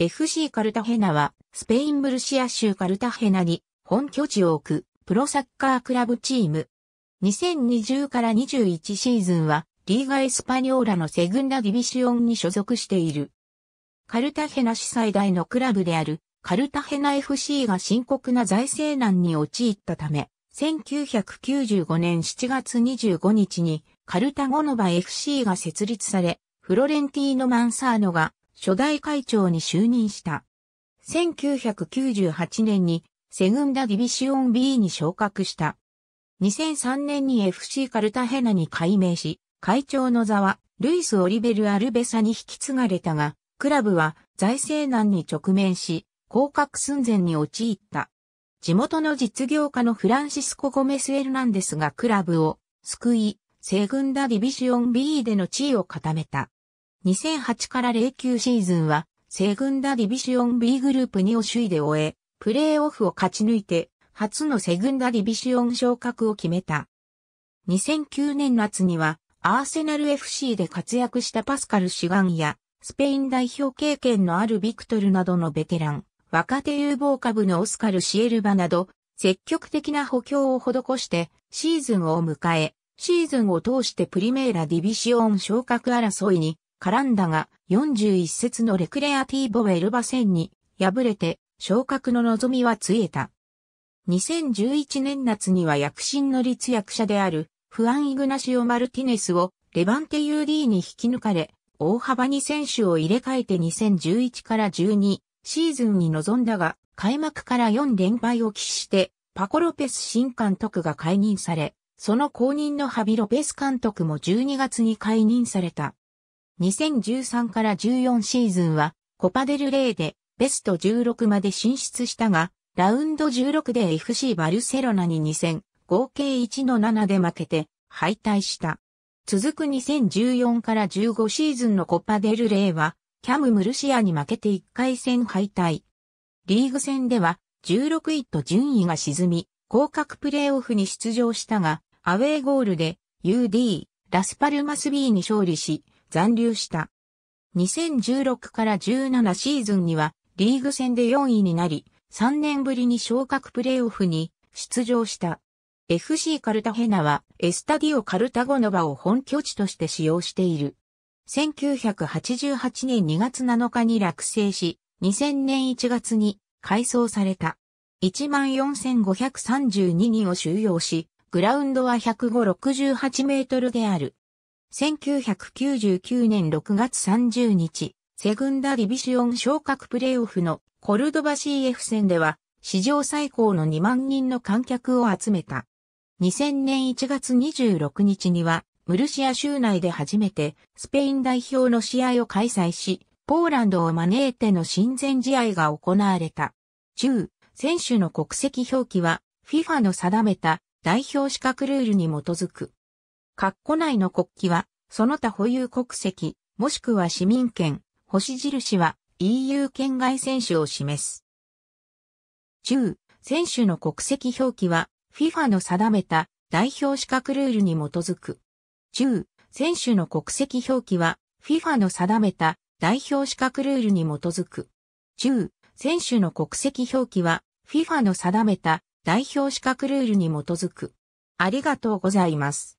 FC カルタヘナは、スペインブルシア州カルタヘナに本拠地を置くプロサッカークラブチーム。2020から21シーズンは、リーガエスパニョーラのセグンダディビシオンに所属している。カルタヘナ市最大のクラブである、カルタヘナ FC が深刻な財政難に陥ったため、1995年7月25日にカルタゴノバ FC が設立され、フロレンティーノ・マンサーノが初代会長に就任した。1998年にセグンダディビシオン B に昇格した。2003年に FC カルタヘナに改名し、会長の座はルイス・オリベル・アルベサに引き継がれたが、クラブは財政難に直面し、降格寸前に陥った。地元の実業家のフランシスコ・ゴメス・エルナンデスがクラブを救い、セグンダ・ディビシオン B での地位を固めた。2008から09シーズンは、西軍ダディビシオン B グループ2を首位で終え、プレーオフを勝ち抜いて、初のセグンダディビシオン昇格を決めた。2009年夏には、アーセナル FC で活躍したパスカル・シガンや、スペイン代表経験のあるビクトルなどのベテラン、若手有望株のオスカル・シエルバなど、積極的な補強を施して、シーズンを迎え、シーズンを通してプリメーラ・ディビシオン昇格争いに絡んだが、41節のレクレアティーボエルバ戦に敗れて昇格の望みはついえた。2011年夏には躍進の立役者であるフアン・イグナシオ・マルティネスをレバンテ UD に引き抜かれ、大幅に選手を入れ替えて2011から12シーズンに臨んだが、開幕から4連敗を喫して、パコ・ロペス新監督が解任され、その後任のハビ・ロペス監督も12月に解任された。2013から14シーズンはコパデルレーでベスト16まで進出したが、ラウンド16で FC バルセロナに2戦、合計1の7で負けて敗退した。続く2014から15シーズンのコパデルレーは、キャム・ムルシアに負けて1回戦敗退。リーグ戦では16位と順位が沈み、降格プレーオフに出場したが、アウェーゴールで UD、ラスパルマス B に勝利し、残留した。2016から17シーズンにはリーグ戦で4位になり、3年ぶりに昇格プレイオフに出場した。FC カルタヘナはエスタディオカルタゴノバを本拠地として使用している。1988年2月7日に落成し、2000年1月に改装された。14,532人を収容し、グラウンドは105、68メートルである。1999年6月30日、セグンダディビシオン昇格プレイオフのコルドバ CF 戦では、史上最高の2万人の観客を集めた。2000年1月26日には、ムルシア州内で初めてスペイン代表の試合を開催し、ポーランドを招いての親善試合が行われた。中、選手の国籍表記は FIFA の定めた代表資格ルールに基づく。括弧内の国旗は、その他保有国籍、もしくは市民権、星印は EU 圏外選手を示す。中、選手の国籍表記は FIFA の定めた代表資格ルールに基づく。中、選手の国籍表記は FIFA の定めた代表資格ルールに基づく。中、選手の国籍表記は FIFA の定めた代表資格ルールに基づく。ありがとうございます。